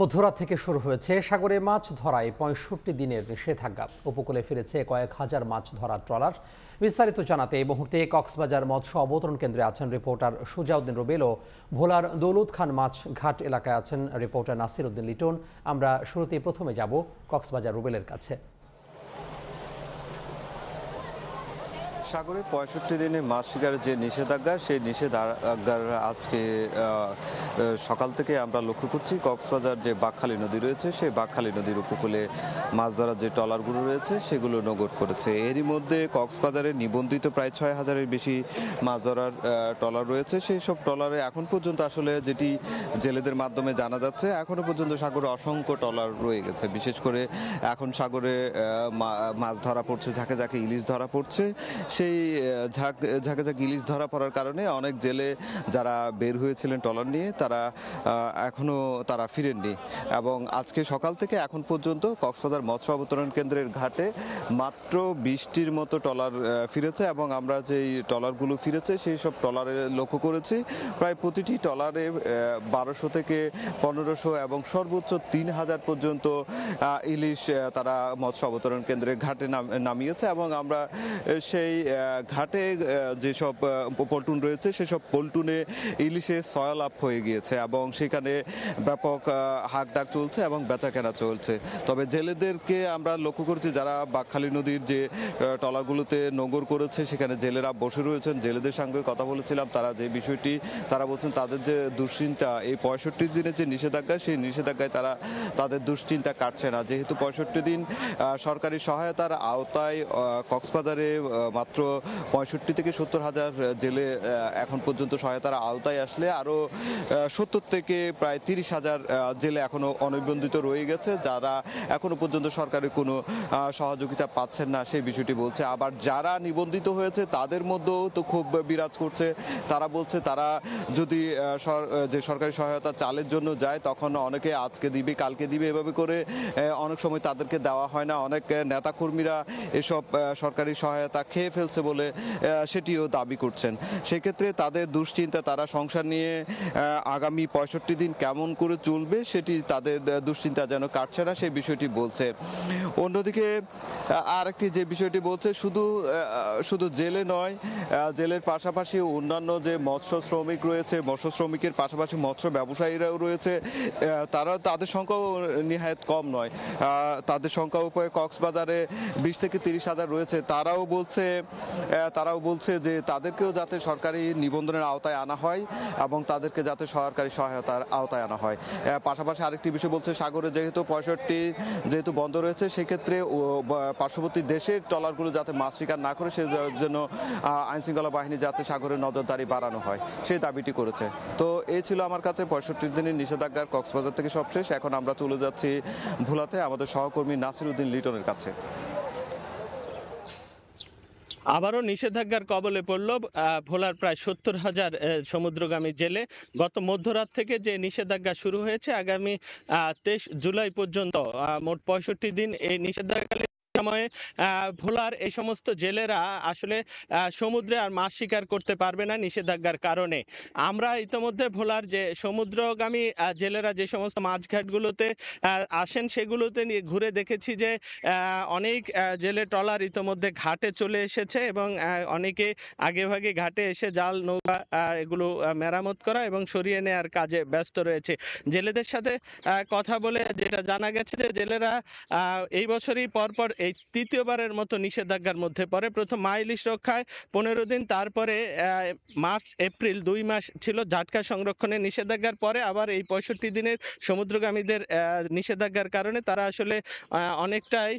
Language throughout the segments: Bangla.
মধ্যরাত থেকে শুরু হয়েছে সাগরে মাছ ধরায় পঁয়ষট্টি দিনের নিষেধাজ্ঞা উপকূলে ফিরেছে কয়েক হাজার মাছ ধরার ট্রলার বিস্তারিত জানাতে এই মুহূর্তে কক্সবাজার মৎস্য অবতরণ কেন্দ্রে আছেন রিপোর্টার সুজাউদ্দিন রুবেল ও ভোলার দৌলুদ খান মাছ ঘাট এলাকায় আছেন রিপোর্টার নাসির উদ্দিন লিটন আমরা শুরুতে প্রথমে যাব কক্সবাজার রুবেলের কাছে সাগরে পঁয়ষট্টি দিনে মাছ শিকারের যে নিষেধাজ্ঞা সেই নিষেধাজ্ঞার আজকে সকাল থেকে আমরা লক্ষ্য করছি কক্সবাজার যে বাঘখালী নদী রয়েছে সেই বাঘখালী নদীর উপকূলে মাছ ধরার যে ট্রলারগুলো রয়েছে সেগুলো নগর করেছে এরই মধ্যে কক্সবাজারে নিবন্ধিত প্রায় ছয় হাজারের বেশি মাছ ধরার ট্রলার রয়েছে সেই সব ট্রলারে এখন পর্যন্ত আসলে যেটি জেলেদের মাধ্যমে জানা যাচ্ছে এখনও পর্যন্ত সাগরে অসংখ্য ট্রলার রয়ে গেছে বিশেষ করে এখন সাগরে মাছ ধরা পড়ছে যাকে যাকে ইলিশ ধরা পড়ছে সে সেই ঝাঁক ঝাঁকে ঝাঁক ইলিশ ধরা পড়ার কারণে অনেক জেলে যারা বের হয়েছিলেন ট্রলার নিয়ে তারা এখনও তারা ফিরেননি এবং আজকে সকাল থেকে এখন পর্যন্ত কক্সবাজার মৎস্য অবতরণ কেন্দ্রের ঘাটে মাত্র বিশটির মতো ট্রলার ফিরেছে এবং আমরা যেই ট্রলারগুলো ফিরেছে সেই সব ট্রলারে লক্ষ্য করেছি প্রায় প্রতিটি ট্রলারে বারোশো থেকে পনেরোশো এবং সর্বোচ্চ তিন হাজার পর্যন্ত ইলিশ তারা মৎস্য অবতরণ কেন্দ্রে ঘাটে নামিয়েছে এবং আমরা সেই ঘাটে যেসব পল্টুন রয়েছে সেসব পল্টুনে ইলিশে সয়াল আপ হয়ে গিয়েছে এবং সেখানে ব্যাপক হাক ডাক চলছে এবং বেচাকেনা চলছে তবে জেলেদেরকে আমরা লক্ষ্য করছি যারা বাকখালী নদীর যে টলাগুলোতে নোঙর করেছে সেখানে জেলেরা বসে রয়েছেন জেলেদের সঙ্গে কথা বলেছিলাম তারা যে বিষয়টি তারা বলছেন তাদের যে দুশ্চিন্তা এই পঁয়ষট্টি দিনের যে নিষেধাজ্ঞা সেই নিষেধাজ্ঞায় তারা তাদের দুশ্চিন্তা কাটছে না যেহেতু পঁয়ষট্টি দিন সরকারি সহায়তার আওতায় কক্সবাজারে মাত্র মাত্র পঁয়ষট্টি থেকে সত্তর হাজার জেলে এখন পর্যন্ত সহায়তার আওতায় আসলে আরও সত্তর থেকে প্রায় তিরিশ হাজার জেলে এখনও অনিবন্ধিত রয়ে গেছে যারা এখনও পর্যন্ত সরকারের কোনো সহযোগিতা পাচ্ছেন না সেই বিষয়টি বলছে আবার যারা নিবন্ধিত হয়েছে তাদের মধ্যেও তো খুব বিরাজ করছে তারা বলছে তারা যদি যে সরকারি সহায়তা চালের জন্য যায় তখন অনেকে আজকে দিবে কালকে দিবে এভাবে করে অনেক সময় তাদেরকে দেওয়া হয় না অনেক নেতাকর্মীরা এসব সরকারি সহায়তা খেয়ে ফেলছে বলে সেটিও দাবি করছেন সেক্ষেত্রে তাদের দুশ্চিন্তা তারা সংসার নিয়ে আগামী পঁয়ষট্টি দিন কেমন করে চলবে সেটি তাদের দুশ্চিন্তা যেন কাটছে না সেই বিষয়টি বলছে অন্যদিকে আরেকটি যে বিষয়টি বলছে শুধু শুধু জেলে নয় জেলের পাশাপাশি অন্যান্য যে মৎস্য শ্রমিক রয়েছে মৎস্য শ্রমিকের পাশাপাশি মৎস্য ব্যবসায়ীরাও রয়েছে তারা তাদের সংখ্যাও নিহায়ত কম নয় তাদের সংখ্যা উপায়ে কক্সবাজারে বিশ থেকে তিরিশ হাজার রয়েছে তারাও বলছে তারাও বলছে যে তাদেরকেও যাতে সরকারি নিবন্ধনের আওতায় আনা হয় এবং তাদেরকে যাতে সরকারি সহায়তার আওতায় আনা হয় পাশাপাশি আরেকটি বিষয় বলছে সাগরে যেহেতু পঁয়ষট্টি যেহেতু বন্ধ রয়েছে সেক্ষেত্রে পার্শ্ববর্তী দেশের ট্রলারগুলো যাতে মাছ শিকার না করে সে জন্য আইনশৃঙ্খলা বাহিনী যাতে সাগরের নজরদারি বাড়ানো হয় সেই দাবিটি করেছে তো এই ছিল আমার কাছে পঁয়ষট্টি দিনের নিষেধাজ্ঞার কক্সবাজার থেকে সবশেষ এখন আমরা চলে যাচ্ছি ভোলাতে আমাদের সহকর্মী নাসির উদ্দিন লিটনের কাছে আবারও নিষেধাজ্ঞার কবলে পড়ল ভোলার প্রায় সত্তর হাজার সমুদ্রগামী জেলে গত মধ্যরাত থেকে যে নিষেধাজ্ঞা শুরু হয়েছে আগামী তেইশ জুলাই পর্যন্ত মোট পঁয়ষট্টি দিন এই নিষেধাজ্ঞা সময়ে ভোলার এই সমস্ত জেলেরা আসলে সমুদ্রে আর মাছ শিকার করতে পারবে না নিষেধাজ্ঞার কারণে আমরা ইতোমধ্যে ভোলার যে সমুদ্রগামী জেলেরা যে সমস্ত মাছঘাটগুলোতে আসেন সেগুলোতে নিয়ে ঘুরে দেখেছি যে অনেক জেলে ট্রলার ইতোমধ্যে ঘাটে চলে এসেছে এবং অনেকে আগেভাগে ঘাটে এসে জাল নৌকা এগুলো মেরামত করা এবং সরিয়ে নেওয়ার কাজে ব্যস্ত রয়েছে জেলেদের সাথে কথা বলে যেটা জানা গেছে যে জেলেরা এই বছরই পরপর এই এই তৃতীয়বারের মতো নিষেধাজ্ঞার মধ্যে পড়ে প্রথম মাইলিশ রক্ষায় পনেরো দিন তারপরে মার্চ এপ্রিল দুই মাস ছিল জাটকা সংরক্ষণের নিষেধাজ্ঞার পরে আবার এই পঁয়ষট্টি দিনের সমুদ্রগামীদের নিষেধাজ্ঞার কারণে তারা আসলে অনেকটাই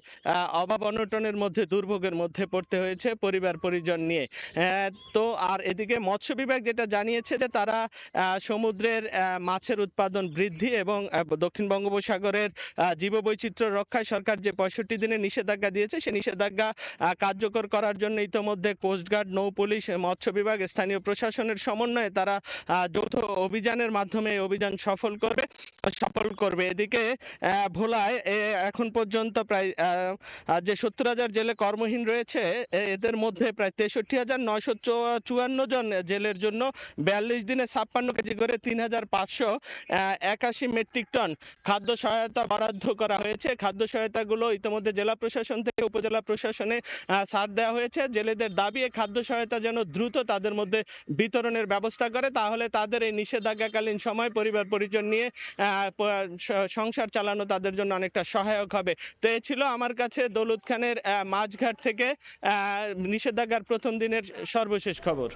অভাব অনটনের মধ্যে দুর্ভোগের মধ্যে পড়তে হয়েছে পরিবার পরিজন নিয়ে তো আর এদিকে মৎস্য বিভাগ যেটা জানিয়েছে যে তারা সমুদ্রের মাছের উৎপাদন বৃদ্ধি এবং দক্ষিণ বঙ্গোপসাগরের জীববৈচিত্র্য রক্ষায় সরকার যে পঁয়ষট্টি দিনের নিষেধাজ্ঞা নিষেধাজ্ঞা দিয়েছে সেই নিষেধাজ্ঞা কার্যকর করার জন্য ইতোমধ্যে কোস্টগার্ড নৌ পুলিশ মৎস্য বিভাগ স্থানীয় প্রশাসনের সমন্বয়ে তারা যৌথ অভিযানের মাধ্যমে অভিযান সফল করবে সফল করবে এদিকে ভোলায় এখন পর্যন্ত প্রায় যে সত্তর হাজার জেলে কর্মহীন রয়েছে এদের মধ্যে প্রায় তেষট্টি হাজার নয়শো চুয়ান্ন জন জেলের জন্য বিয়াল্লিশ দিনে ছাপ্পান্ন কেজি করে তিন হাজার পাঁচশো একাশি মেট্রিক টন খাদ্য সহায়তা বরাদ্দ করা হয়েছে খাদ্য সহায়তাগুলো ইতিমধ্যে জেলা প্রশাসন প্রশাসন থেকে উপজেলা প্রশাসনে ছাড় দেওয়া হয়েছে জেলেদের দাবি খাদ্য সহায়তা যেন দ্রুত তাদের মধ্যে বিতরণের ব্যবস্থা করে তাহলে তাদের এই নিষেধাজ্ঞাকালীন সময় পরিবার পরিজন নিয়ে সংসার চালানো তাদের জন্য অনেকটা সহায়ক হবে তো এ ছিল আমার কাছে দৌলত খানের মাঝঘাট থেকে নিষেধাজ্ঞার প্রথম দিনের সর্বশেষ খবর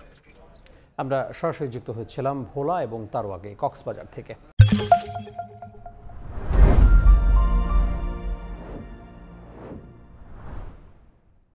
আমরা সরাসরি যুক্ত হয়েছিলাম ভোলা এবং তার আগে কক্সবাজার থেকে